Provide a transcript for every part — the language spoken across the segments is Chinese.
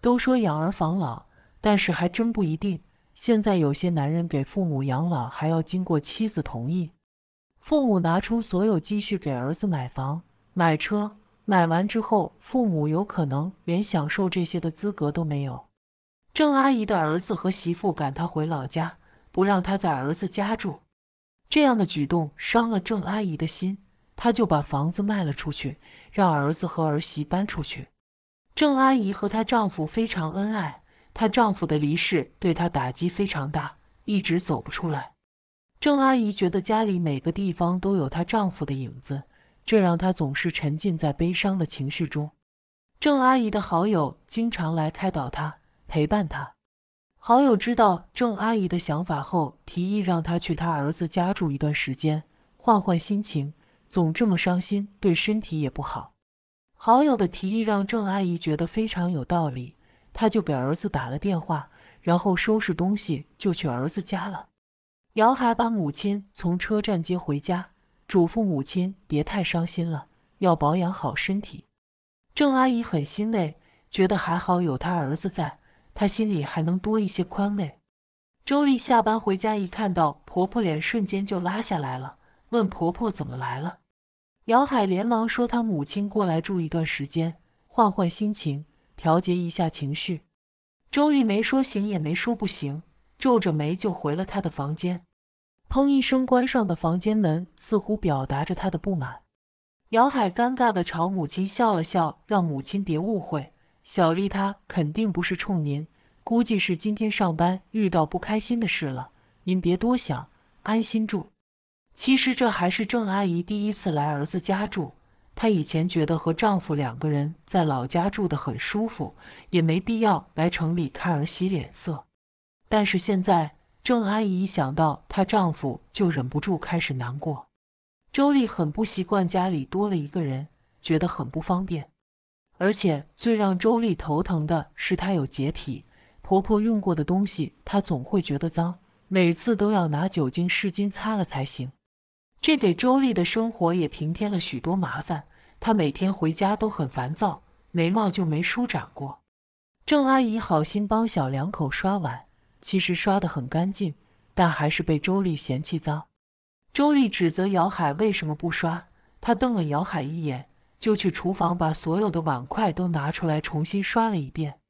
都说养儿防老，但是还真不一定。现在有些男人给父母养老还要经过妻子同意，父母拿出所有积蓄给儿子买房买车，买完之后父母有可能连享受这些的资格都没有。郑阿姨的儿子和媳妇赶她回老家，不让她在儿子家住，这样的举动伤了郑阿姨的心，她就把房子卖了出去，让儿子和儿媳搬出去。郑阿姨和她丈夫非常恩爱，她丈夫的离世对她打击非常大，一直走不出来。郑阿姨觉得家里每个地方都有她丈夫的影子，这让她总是沉浸在悲伤的情绪中。郑阿姨的好友经常来开导她，陪伴她。好友知道郑阿姨的想法后，提议让她去她儿子家住一段时间，换换心情。总这么伤心，对身体也不好。好友的提议让郑阿姨觉得非常有道理，她就给儿子打了电话，然后收拾东西就去儿子家了。姚海把母亲从车站接回家，嘱咐母亲别太伤心了，要保养好身体。郑阿姨很欣慰，觉得还好有她儿子在，她心里还能多一些宽慰。周丽下班回家一看到婆婆脸，瞬间就拉下来了，问婆婆怎么来了。姚海连忙说：“他母亲过来住一段时间，换换心情，调节一下情绪。”周玉梅说：“行，也没说不行。”皱着眉就回了他的房间，砰一声关上的房间门似乎表达着他的不满。姚海尴尬地朝母亲笑了笑，让母亲别误会。小丽她肯定不是冲您，估计是今天上班遇到不开心的事了。您别多想，安心住。其实这还是郑阿姨第一次来儿子家住。她以前觉得和丈夫两个人在老家住得很舒服，也没必要来城里看儿媳脸色。但是现在，郑阿姨一想到她丈夫，就忍不住开始难过。周丽很不习惯家里多了一个人，觉得很不方便。而且最让周丽头疼的是，她有洁癖，婆婆用过的东西她总会觉得脏，每次都要拿酒精湿巾擦了才行。这给周丽的生活也平添了许多麻烦，她每天回家都很烦躁，眉毛就没舒展过。郑阿姨好心帮小两口刷碗，其实刷得很干净，但还是被周丽嫌弃脏。周丽指责姚海为什么不刷，她瞪了姚海一眼，就去厨房把所有的碗筷都拿出来重新刷了一遍。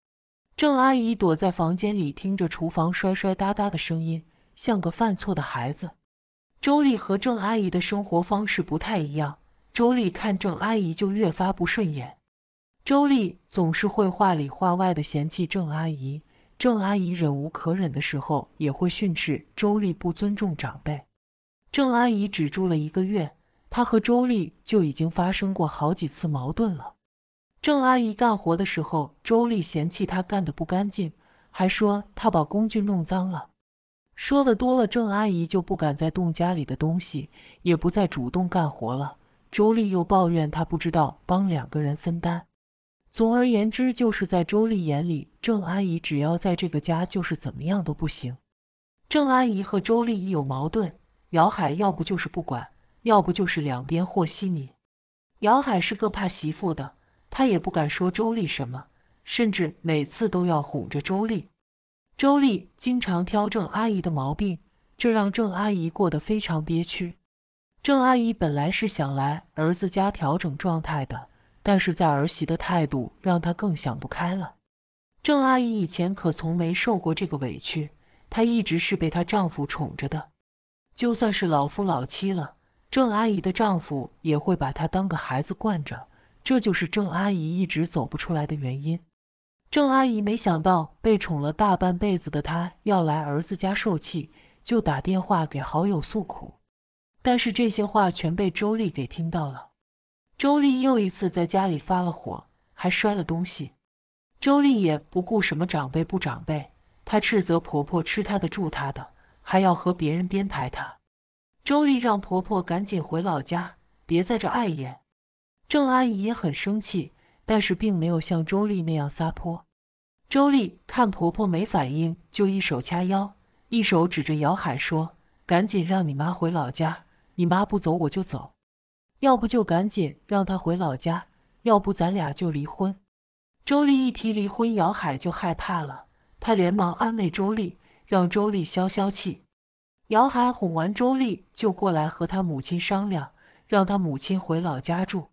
郑阿姨躲在房间里，听着厨房摔摔哒哒的声音，像个犯错的孩子。周丽和郑阿姨的生活方式不太一样，周丽看郑阿姨就越发不顺眼。周丽总是会话里话外的嫌弃郑阿姨，郑阿姨忍无可忍的时候也会训斥周丽不尊重长辈。郑阿姨只住了一个月，她和周丽就已经发生过好几次矛盾了。郑阿姨干活的时候，周丽嫌弃她干的不干净，还说她把工具弄脏了。说的多了，郑阿姨就不敢再动家里的东西，也不再主动干活了。周丽又抱怨她不知道帮两个人分担。总而言之，就是在周丽眼里，郑阿姨只要在这个家，就是怎么样都不行。郑阿姨和周丽有矛盾，姚海要不就是不管，要不就是两边和稀泥。姚海是个怕媳妇的，他也不敢说周丽什么，甚至每次都要哄着周丽。周丽经常挑郑阿姨的毛病，这让郑阿姨过得非常憋屈。郑阿姨本来是想来儿子家调整状态的，但是在儿媳的态度让她更想不开了。郑阿姨以前可从没受过这个委屈，她一直是被她丈夫宠着的。就算是老夫老妻了，郑阿姨的丈夫也会把她当个孩子惯着，这就是郑阿姨一直走不出来的原因。郑阿姨没想到被宠了大半辈子的她要来儿子家受气，就打电话给好友诉苦。但是这些话全被周丽给听到了。周丽又一次在家里发了火，还摔了东西。周丽也不顾什么长辈不长辈，她斥责婆婆吃她的住她的，还要和别人编排她。周丽让婆婆赶紧回老家，别在这碍眼。郑阿姨也很生气。但是并没有像周丽那样撒泼。周丽看婆婆没反应，就一手掐腰，一手指着姚海说：“赶紧让你妈回老家，你妈不走我就走。要不就赶紧让她回老家，要不咱俩就离婚。”周丽一提离婚，姚海就害怕了，他连忙安慰周丽，让周丽消消气。姚海哄完周丽，就过来和他母亲商量，让他母亲回老家住。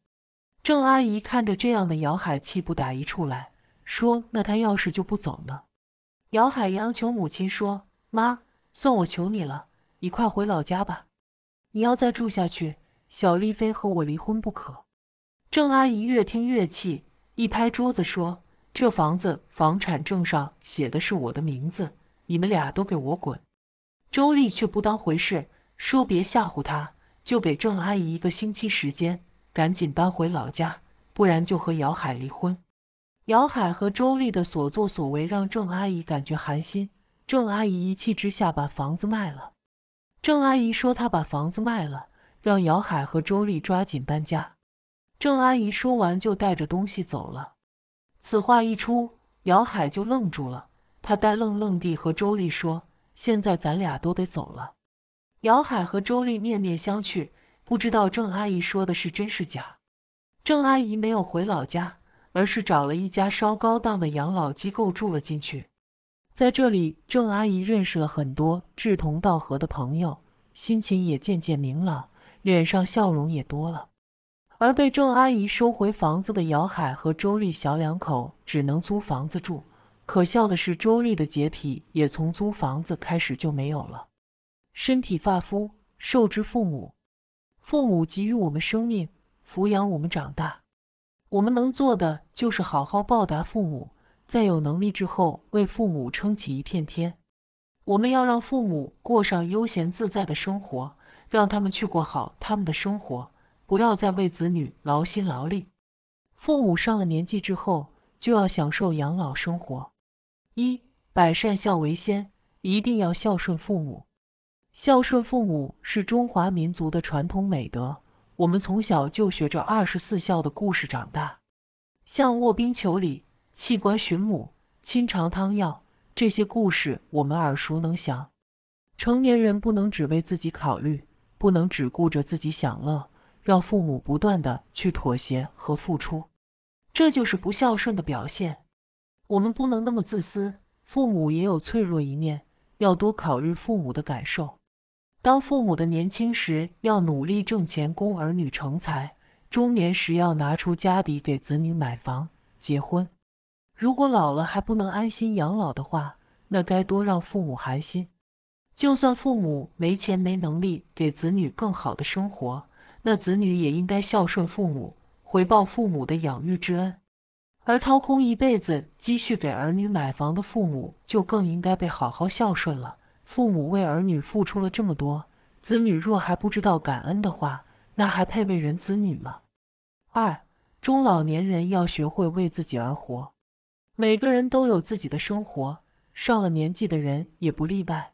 郑阿姨看着这样的姚海，气不打一处来，说：“那他要是就不走呢？”姚海央求母亲说：“妈，算我求你了，你快回老家吧。你要再住下去，小丽非和我离婚不可。”郑阿姨越听越气，一拍桌子说：“这房子房产证上写的是我的名字，你们俩都给我滚！”周丽却不当回事，说：“别吓唬她，就给郑阿姨一个星期时间。”赶紧搬回老家，不然就和姚海离婚。姚海和周丽的所作所为让郑阿姨感觉寒心。郑阿姨一气之下把房子卖了。郑阿姨说她把房子卖了，让姚海和周丽抓紧搬家。郑阿姨说完就带着东西走了。此话一出，姚海就愣住了，他呆愣愣地和周丽说：“现在咱俩都得走了。”姚海和周丽面面相觑。不知道郑阿姨说的是真是假。郑阿姨没有回老家，而是找了一家稍高档的养老机构住了进去。在这里，郑阿姨认识了很多志同道合的朋友，心情也渐渐明朗，脸上笑容也多了。而被郑阿姨收回房子的姚海和周丽小两口只能租房子住。可笑的是，周丽的洁癖也从租房子开始就没有了。身体发肤，受之父母。父母给予我们生命，抚养我们长大，我们能做的就是好好报答父母，在有能力之后为父母撑起一片天。我们要让父母过上悠闲自在的生活，让他们去过好他们的生活，不要再为子女劳心劳力。父母上了年纪之后，就要享受养老生活。一，百善孝为先，一定要孝顺父母。孝顺父母是中华民族的传统美德，我们从小就学着二十四孝的故事长大，像卧冰求鲤、弃官寻母、亲尝汤药这些故事，我们耳熟能详。成年人不能只为自己考虑，不能只顾着自己享乐，让父母不断的去妥协和付出，这就是不孝顺的表现。我们不能那么自私，父母也有脆弱一面，要多考虑父母的感受。当父母的年轻时，要努力挣钱供儿女成才；中年时要拿出家底给子女买房结婚。如果老了还不能安心养老的话，那该多让父母寒心。就算父母没钱没能力给子女更好的生活，那子女也应该孝顺父母，回报父母的养育之恩。而掏空一辈子积蓄给儿女买房的父母，就更应该被好好孝顺了。父母为儿女付出了这么多，子女若还不知道感恩的话，那还配为人子女吗？二中老年人要学会为自己而活。每个人都有自己的生活，上了年纪的人也不例外。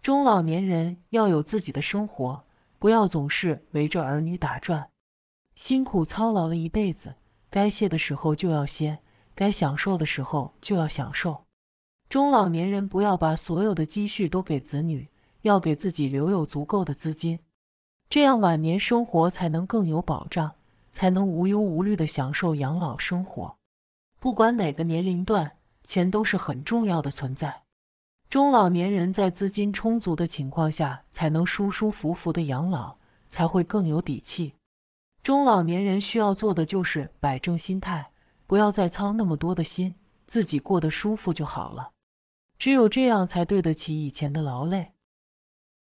中老年人要有自己的生活，不要总是围着儿女打转。辛苦操劳了一辈子，该歇的时候就要歇，该享受的时候就要享受。中老年人不要把所有的积蓄都给子女，要给自己留有足够的资金，这样晚年生活才能更有保障，才能无忧无虑的享受养老生活。不管哪个年龄段，钱都是很重要的存在。中老年人在资金充足的情况下，才能舒舒服服的养老，才会更有底气。中老年人需要做的就是摆正心态，不要再操那么多的心，自己过得舒服就好了。只有这样，才对得起以前的劳累。